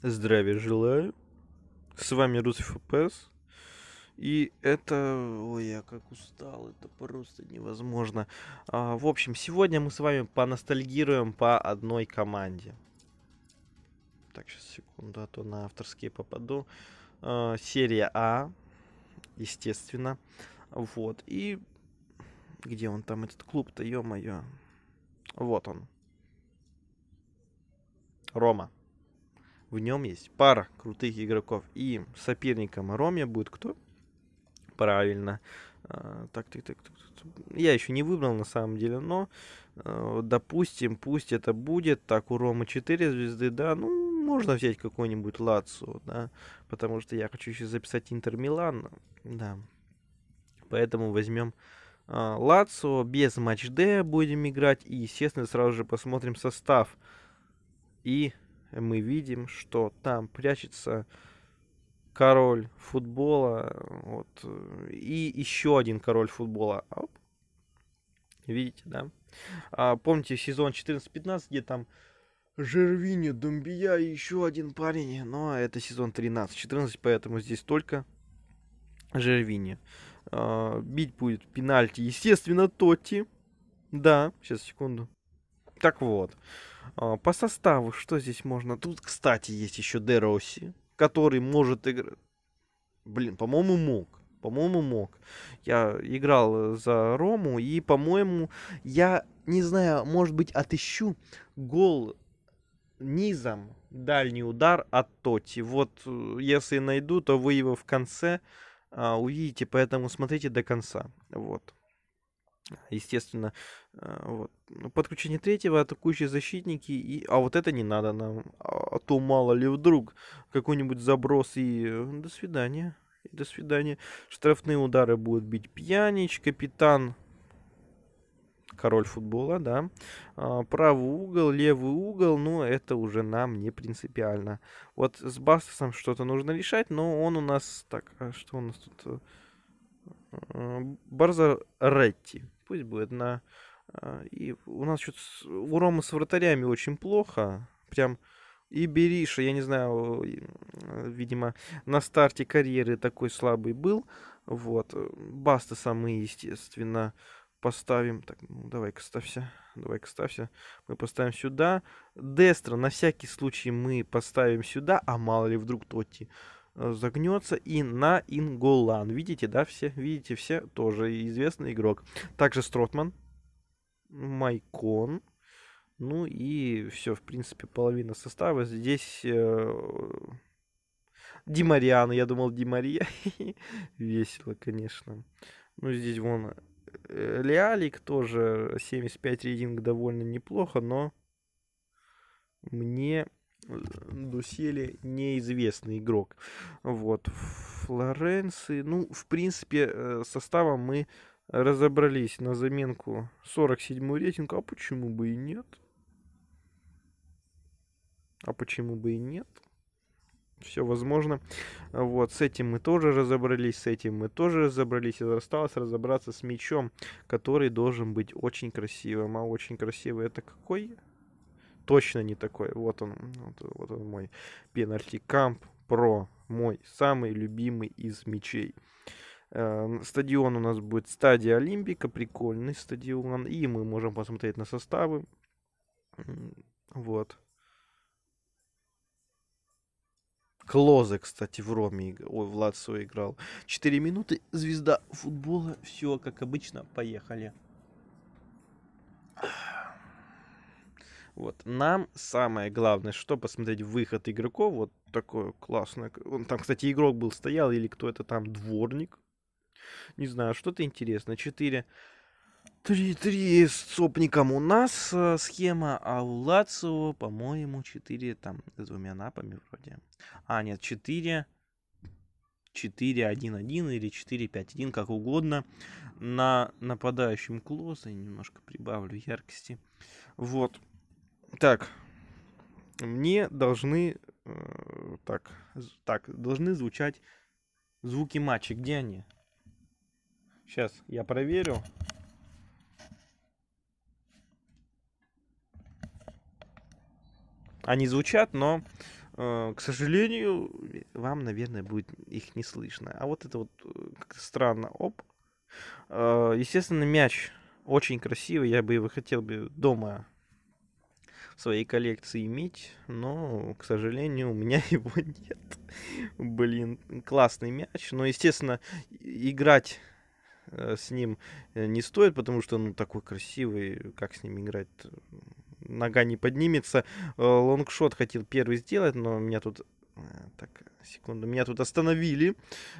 Здравия желаю. С вами Рус ФПС. И это... Ой, я как устал, это просто невозможно. А, в общем, сегодня мы с вами поностальгируем по одной команде. Так, сейчас секунду, а то на авторские попаду. А, серия А, естественно. Вот, и... Где он там, этот клуб-то, ё-моё? Вот он. Рома. В нем есть пара крутых игроков. И соперником Роме будет кто? Правильно. А, так, так, так, так. Я еще не выбрал на самом деле, но э, допустим, пусть это будет. Так, у Ромы 4 звезды, да, ну, можно взять какой-нибудь Лацу, да, потому что я хочу еще записать Интер Милан, да. Поэтому возьмем э, а, Лацо, без матч Д будем играть, и, естественно, сразу же посмотрим состав. И мы видим, что там прячется король футбола, вот, и еще один король футбола. Оп. Видите, да? А, помните сезон 14-15, где там Жервини, Думбия и еще один парень, но это сезон 13-14, поэтому здесь только Жервини. А, бить будет пенальти, естественно, Тотти. Да, сейчас, секунду. Так вот. А, по составу, что здесь можно? Тут, кстати, есть еще Дероси, который может играть... Блин, по-моему, мог. По-моему, мог. Я играл э, за Рому, и, по-моему, я не знаю, может быть, отыщу гол низом, дальний удар от Тоти. Вот, э, если найду, то вы его в конце а, увидите, поэтому смотрите до конца. Вот естественно. А, вот. Ну, подключение третьего, атакующие защитники, и... а вот это не надо нам, а, а то мало ли вдруг какой-нибудь заброс и э, до свидания. И до свидания. Штрафные удары будут бить пьянич, капитан король футбола, да. А, правый угол, левый угол, ну, это уже нам не принципиально. Вот с Бастасом что-то нужно решать, но он у нас... Так, а что у нас тут? барза э, э, Барзаретти пусть будет на... А, и у нас что-то у Ромы с вратарями очень плохо. Прям и Бериша, я не знаю, э, видимо, на старте карьеры такой слабый был. Вот. Э, Баста самые, естественно, поставим. Так, ну, давай-ка ставься. Давай-ка ставься. Мы поставим сюда. Дестра на всякий случай мы поставим сюда. А мало ли вдруг Тотти Э, загнется и на Инголан, Видите, да, все? Видите, все тоже известный игрок. Также Стротман, Майкон, ну и все, в принципе, половина состава. Здесь э, Димариан, я думал Димария. Весело, конечно. Ну, здесь вон э, Леалик тоже 75 рейтинг довольно неплохо, но мне Дусели неизвестный игрок. Вот. Флоренции, ну, в принципе, э, составом мы разобрались на заменку 47-й рейтинг. А почему бы и нет? А почему бы и нет? Все возможно. Вот, с этим мы тоже разобрались, с этим мы тоже разобрались. И осталось разобраться с мячом, который должен быть очень красивым. А очень красивый это какой? точно не такой. Вот он, вот, вот он мой PNRT камп про мой самый любимый из мечей. Эм, стадион у нас будет стадия Олимпика, прикольный стадион. И мы можем посмотреть на составы. Вот. Клозе, кстати, в Роме, ой, влад свой играл. 4 минуты, звезда футбола, все как обычно, поехали. Вот. Нам самое главное, что посмотреть выход игроков. Вот такое классное. Он там, кстати, игрок был стоял, или кто это там, дворник. Не знаю, что-то интересно. 4 3-3 с сопником у нас э, схема, а у Лацио, по-моему, 4 там с двумя напами вроде. А, нет, 4 4-1-1 или 4-5-1, как угодно. На нападающем клоза немножко прибавлю яркости. Вот. Так, мне должны э, так, так, должны звучать звуки матча. Где они? Сейчас я проверю. Они звучат, но, э, к сожалению, вам, наверное, будет их не слышно. А вот это вот э, как-то странно. Оп. естественно, мяч очень красивый. Я бы его хотел бы дома своей коллекции иметь, но, к сожалению, у меня его нет. Блин, классный мяч, но, естественно, играть э, с ним э, не стоит, потому что он такой красивый, как с ним играть нога не поднимется. Э, лонгшот хотел первый сделать, но меня тут так, секунду, меня тут остановили,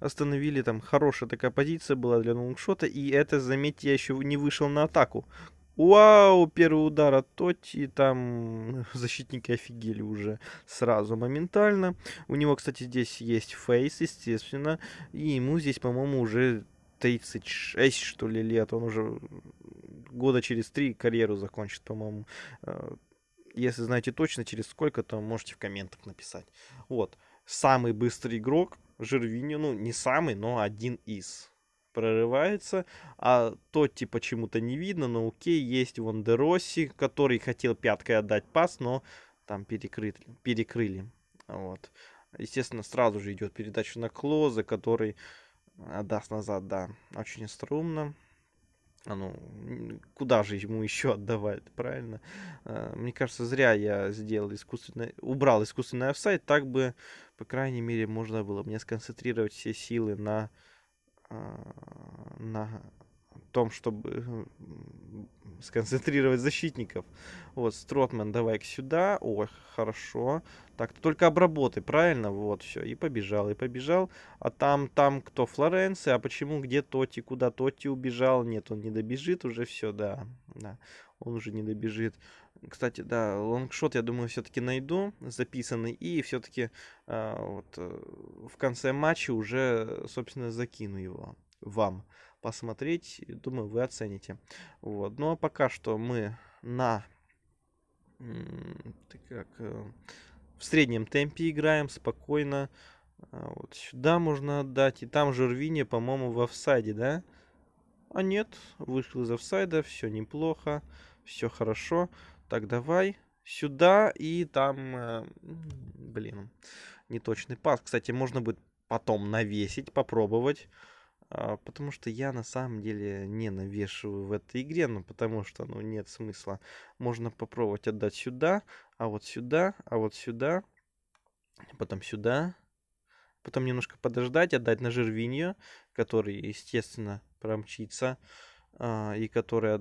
остановили, там хорошая такая позиция была для лонгшота, и это, заметьте, я еще не вышел на атаку, Вау, первый удар от Тоти, там защитники офигели уже сразу, моментально. У него, кстати, здесь есть фейс, естественно, и ему здесь, по-моему, уже 36, что ли, лет. Он уже года через три карьеру закончит, по-моему. Э, если знаете точно, через сколько, то можете в комментах написать. Вот. Самый быстрый игрок Жервини, ну, не самый, но один из прорывается, а Тотти типа, почему-то не видно, но окей, есть Ван де который хотел пяткой отдать пас, но там перекрыли, перекрыли. Вот. Естественно, сразу же идет передача на Клоза, который отдаст назад, да, очень струмно. А ну, куда же ему еще отдавать, правильно? Э, мне кажется, зря я сделал искусственный, убрал искусственный офсайт, так бы, по крайней мере, можно было мне сконцентрировать все силы на Э, на том, чтобы сконцентрировать защитников. Вот, Стротман, давай к сюда. Ой, хорошо. Так, только обработай, правильно? Вот, все. И побежал, и побежал. А там, там кто? Флоренция. А почему? Где Тоти? Куда Тоти убежал? Нет, он не добежит уже. Все, да. да он уже не добежит. Кстати, да, лонгшот, я думаю, все-таки найду записанный. И все-таки а, э, вот в конце матча уже, собственно, закину его вам посмотреть. Думаю, вы оцените. Вот. Ну а пока что мы на как, э, в среднем темпе играем, спокойно. А, вот сюда можно отдать. И там Журвини, по-моему, в офсайде, да? А нет, вышел из офсайда, все неплохо все хорошо. Так, давай сюда и там, э, блин, неточный пас. Кстати, можно будет потом навесить, попробовать. А, потому что я на самом деле не навешиваю в этой игре, ну потому что ну нет смысла. Можно попробовать отдать сюда, а вот сюда, а вот сюда, потом сюда, потом немножко подождать, отдать на Жервинью, который, естественно, промчится а, и которая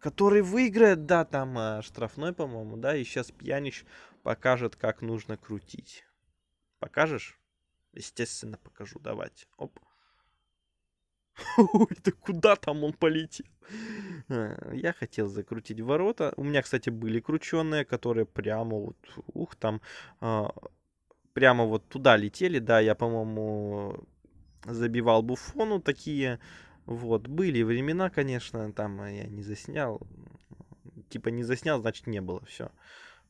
который выиграет, да, там э, штрафной, по-моему, да, и сейчас Пьянич покажет, как нужно крутить. Покажешь? Естественно, покажу. Давайте. Оп. Ой, да куда там он полетел? Э, я хотел закрутить ворота. У меня, кстати, были крученные, которые прямо вот, ух, там, э, прямо вот туда летели. Да, я, по-моему, забивал Буфону такие вот, были времена, конечно, там а, я не заснял. Типа не заснял, значит не было, все.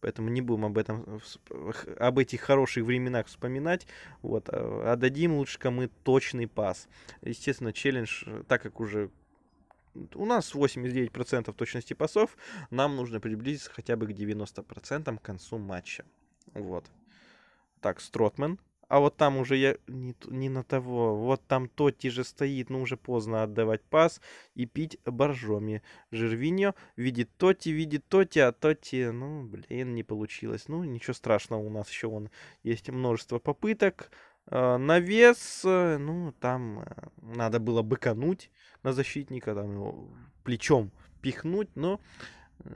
Поэтому не будем об этом, э, об этих хороших временах вспоминать. Вот, а дадим лучше кому точный пас. Естественно, челлендж, э, так как уже у нас 89% точности пасов, нам нужно приблизиться хотя бы к 90% к концу матча. Вот. Так, Стротман а вот там уже я не, не на того, вот там Тотти же стоит, ну уже поздно отдавать пас и пить боржоми. Жервиньо видит Тотти, видит Тотти, а Тотти, ну, блин, не получилось. Ну, ничего страшного, у нас еще он есть множество попыток. А, Навес, э, ну, там э, надо было быкануть на защитника, там его плечом пихнуть, но э,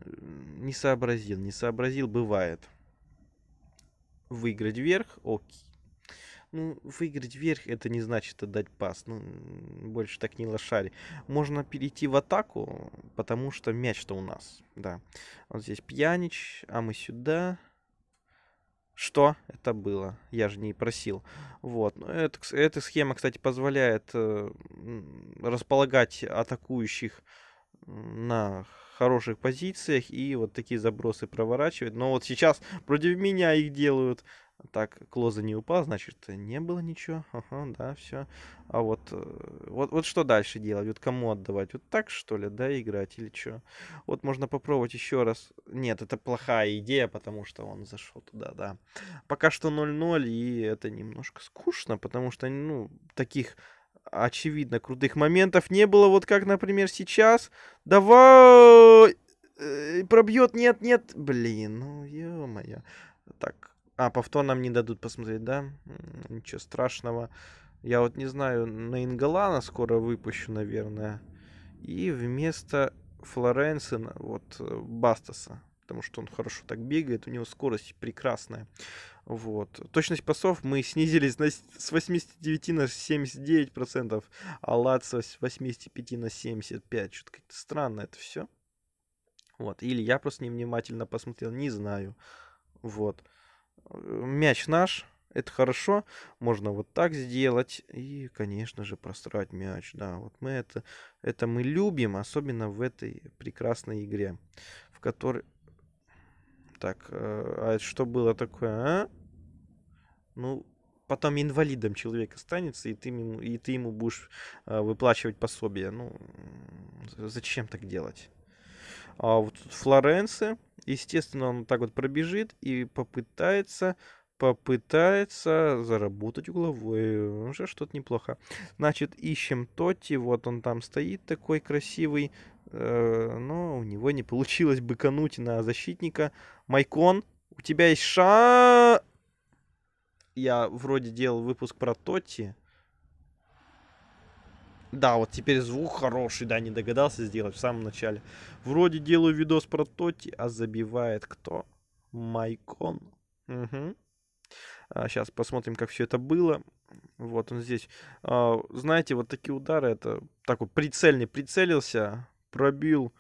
не сообразил, не сообразил, бывает выиграть вверх, окей. Ну, выиграть вверх это не значит отдать пас. Ну, больше так не лошари. Можно перейти в атаку, потому что мяч-то у нас. Да. Вот здесь пьянич, а мы сюда. Что это было? Я же не просил. Вот. Ну, это, эта схема, кстати, позволяет э, располагать атакующих на хороших позициях и вот такие забросы проворачивать. Но вот сейчас против меня их делают. Так, Клоза не упал, значит, не было ничего. Ага, да, все. А вот, э, вот, вот что дальше делать? Вот кому отдавать? Вот так, что ли, да, играть или что? Вот можно попробовать еще раз. Нет, это плохая идея, потому что он зашел туда, да. Пока что 0-0, и это немножко скучно, потому что, ну, таких очевидно крутых моментов не было. Вот как, например, сейчас. Давай! Э, Пробьет, нет, нет. Блин, ну, ё-моё. Так, а, повтор нам не дадут посмотреть, да? Ничего страшного. Я вот не знаю, на Ингалана скоро выпущу, наверное. И вместо Флоренсена, вот, э, Бастаса. Потому что он хорошо так бегает, у него скорость прекрасная. Вот. Точность пасов мы снизились на, с 89 на 79 процентов, а Лацо с 85 на 75. Что-то как-то странно это все. Вот. Или я просто невнимательно посмотрел, не знаю. Вот мяч наш, это хорошо, можно вот так сделать и, конечно же, просрать мяч, да, вот мы это, это мы любим, особенно в этой прекрасной игре, в которой, так, э, а это что было такое, а? Ну, потом инвалидом человек останется, и ты ему, и ты ему будешь э, выплачивать пособие, ну, зачем так делать? а вот Флоренция, естественно, он так вот пробежит и попытается попытается заработать угловой. Уже что-то неплохо. Значит, ищем Тотти, Вот он там стоит такой красивый. Э, но у него не получилось быкануть на защитника. Майкон, у тебя есть ша... Я вроде делал выпуск про Тотти. Да, вот теперь звук хороший, да, не догадался сделать в самом начале. Вроде делаю видос про Тоти, а забивает кто? Майкон. Угу. А, сейчас посмотрим, как все это было. Вот он здесь. А, знаете, вот такие удары, это такой прицельный, прицелился, пробил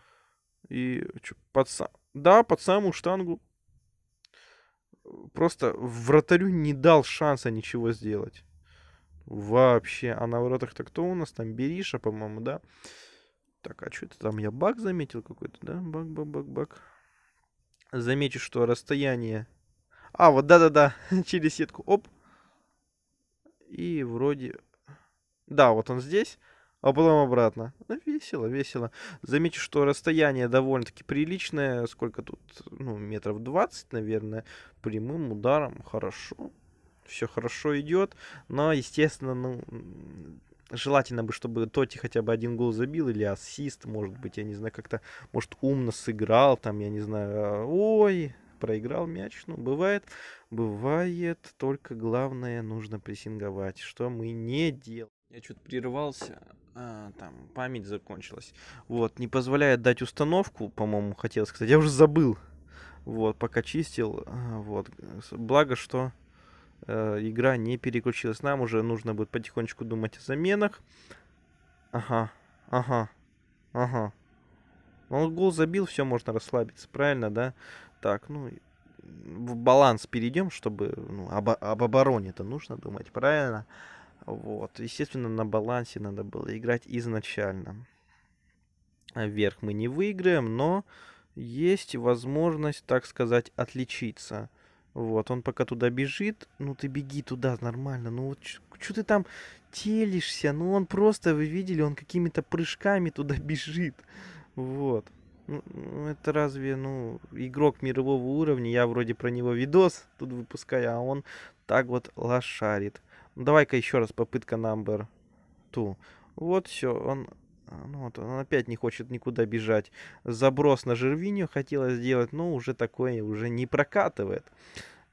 и чё, под сам... Да, под самую штангу. Просто вратарю не дал шанса ничего сделать. Вообще. А на воротах-то кто у нас там? Бериша, по-моему, да? Так, а что это там? Я баг заметил какой-то, да? Баг, баг, баг, баг. Замечу, что расстояние... А, вот да-да-да, через сетку, оп. И вроде... Да, вот он здесь, а потом обратно. Ну, весело, весело. Замечу, что расстояние довольно-таки приличное. Сколько тут? Ну, метров 20, наверное. Прямым ударом хорошо все хорошо идет, но, естественно, ну, желательно бы, чтобы Тоти хотя бы один гол забил или ассист, может быть, я не знаю, как-то, может, умно сыграл, там, я не знаю, а, ой, проиграл мяч, ну, бывает, бывает, только главное, нужно прессинговать, что мы не делаем. Я что-то прервался, а, там, память закончилась. Вот, не позволяет дать установку, по-моему, хотелось сказать, я уже забыл, вот, пока чистил, а, вот, благо, что Э, игра не переключилась. Нам уже нужно будет потихонечку думать о заменах. Ага, ага, ага. Он ну, гол забил, все, можно расслабиться, правильно, да? Так, ну, в баланс перейдем, чтобы ну, об, об обороне-то нужно думать, правильно? Вот, естественно, на балансе надо было играть изначально. Вверх мы не выиграем, но есть возможность, так сказать, отличиться. Вот, он пока туда бежит. Ну ты беги туда нормально. Ну вот что ты там телишься? Ну он просто, вы видели, он какими-то прыжками туда бежит. Вот. Ну, ну, это разве, ну, игрок мирового уровня, я вроде про него видос тут выпускаю, а он так вот лошарит. Давай-ка еще раз попытка number two. Вот все, он а, ну, вот он опять не хочет никуда бежать. Заброс на Жервиню хотелось сделать, но уже такое уже не прокатывает.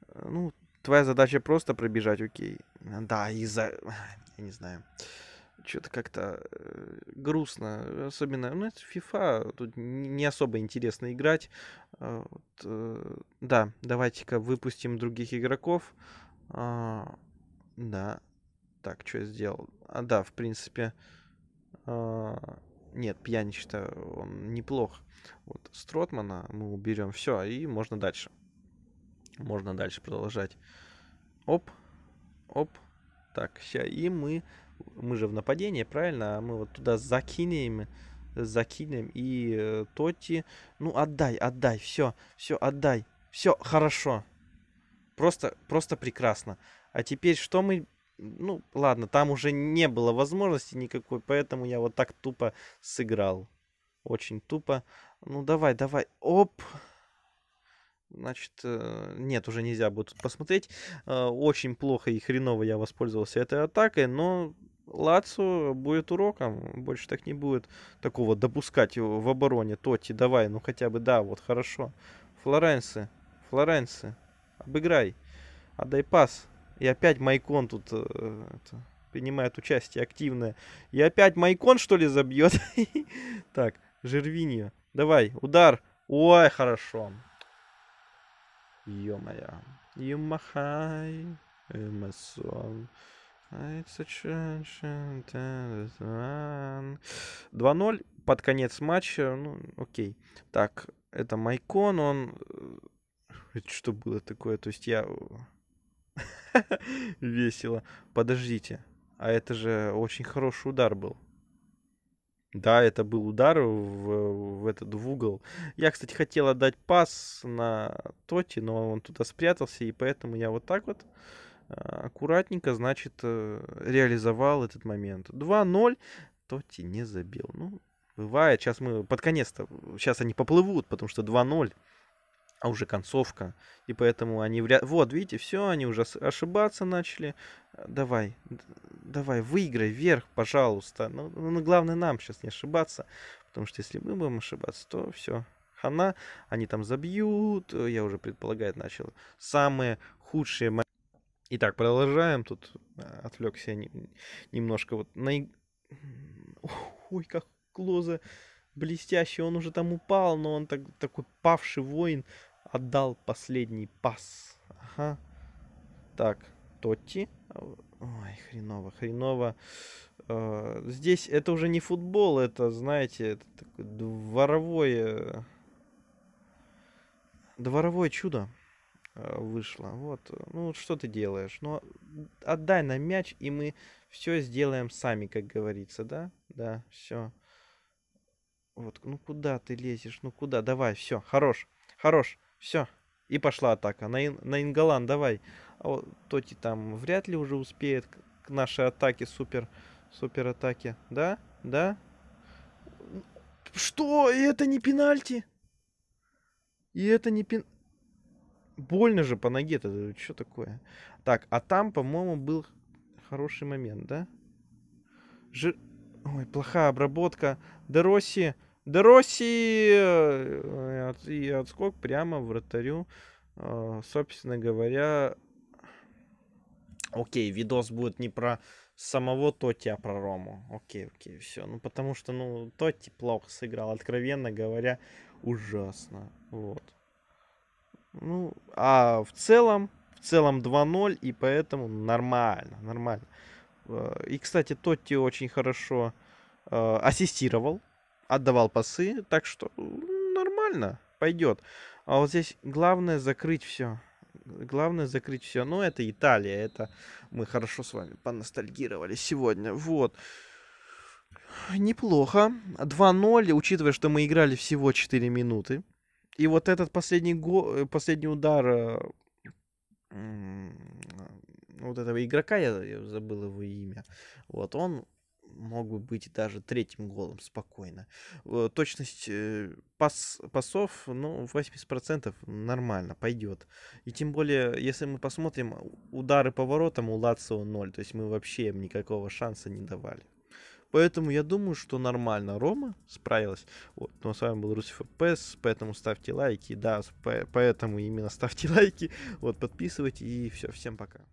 Э, ну, твоя задача просто пробежать, окей. Да, из за... Я не знаю. Что-то как-то э, грустно. Особенно, ну, это FIFA. Тут не особо интересно играть. А, вот, э, да, давайте-ка выпустим других игроков. А, да. Так, что я сделал? А, да, в принципе... А, нет, я не он неплох. Вот Стротмана мы уберем. Все, и можно дальше. Можно дальше продолжать. Оп, оп. Так, все, и мы, мы же в нападении, правильно? А мы вот туда закинем, закинем и э, Тоти. Ну, отдай, отдай, все, все, отдай. Все, хорошо. Просто, просто прекрасно. А теперь что мы ну, ладно, там уже не было возможности никакой, поэтому я вот так тупо сыграл. Очень тупо. Ну, давай, давай. Оп! Значит, э, нет, уже нельзя будет посмотреть. Э, очень плохо и хреново я воспользовался этой атакой, но Лацу будет уроком. Больше так не будет такого допускать в обороне. Тоти, давай, ну хотя бы, да, вот хорошо. Флоренсы, Флоренсы, обыграй. Отдай пас. И опять Майкон тут э, это, принимает участие активное. И опять Майкон, что ли, забьет? Так, Жервиньо. Давай, удар. Ой, хорошо. Ё-моё. Юмахай. Эмэсон. 2-0 под конец матча. Ну, окей. Так, это Майкон, он... Э, что было такое? То есть я э, Весело. Подождите. А это же очень хороший удар был. Да, это был удар в, в этот в угол. Я, кстати, хотел отдать пас на Тоти, но он туда спрятался, и поэтому я вот так вот э, аккуратненько, значит, э, реализовал этот момент. 2-0, Тоти не забил. Ну, бывает. Сейчас мы под конец-то, сейчас они поплывут, потому что 2-0 а уже концовка. И поэтому они вряд... Вот, видите, все, они уже ошибаться начали. Э, давай, давай, выиграй вверх, пожалуйста. но ну, ну, ну, главное нам сейчас не ошибаться. Потому что если мы будем ошибаться, то все. Хана, они там забьют. Э, я уже предполагать начал. Самые худшие моменты. Итак, продолжаем. Тут э, отвлекся немножко. Вот на... Ой, как Клоза блестящий. Он уже там упал, но он так, такой павший воин Отдал последний пас. Ага. Так, Тотти. Ой, хреново, хреново. Э, здесь это уже не футбол, это, знаете, это такое дворовое... Дворовое чудо э, вышло. Вот, ну что ты делаешь? Ну, отдай нам мяч, и мы все сделаем сами, как говорится, да? Да, все. Вот, ну куда ты лезешь? Ну куда? Давай, все, хорош, хорош. Все. И пошла атака. На, Ин, на Ингалан давай. А вот Тоти там вряд ли уже успеет к нашей атаке, супер, супер атаке. Да? Да? Что? Это не пенальти? И это не пен... Больно же по ноге-то. Что такое? Так, а там, по-моему, был хороший момент, да? ж Ой, плохая обработка. Дероси... Росси Дроси э, и отскок прямо вратарю, а, собственно говоря. Окей, видос будет не про самого Тоти, а про Рому. Окей, окей, все. Ну, потому что, ну, Тоти плохо сыграл, откровенно говоря, ужасно. Вот. Ну, а в целом, в целом 2-0, и поэтому нормально, нормально. Э, и, кстати, Тотти очень хорошо э, ассистировал отдавал пасы, так что нормально, пойдет. А вот здесь главное закрыть все. Главное закрыть все. Ну, это Италия, это мы хорошо с вами поностальгировали сегодня. Вот. Неплохо. 2-0, учитывая, что мы играли всего 4 минуты. И вот этот последний, го... Э, последний удар э, вот этого игрока, я, я забыл его имя, вот он мог бы быть даже третьим голом спокойно. Э, точность э, пас, пасов, ну, 80% нормально, пойдет. И тем более, если мы посмотрим, удары по воротам у Лацио 0, то есть мы вообще им никакого шанса не давали. Поэтому я думаю, что нормально Рома справилась. Вот. Ну а с вами был Русиф ПС, поэтому ставьте лайки. Да, поэтому именно ставьте лайки. Вот, подписывайтесь и все. Всем пока.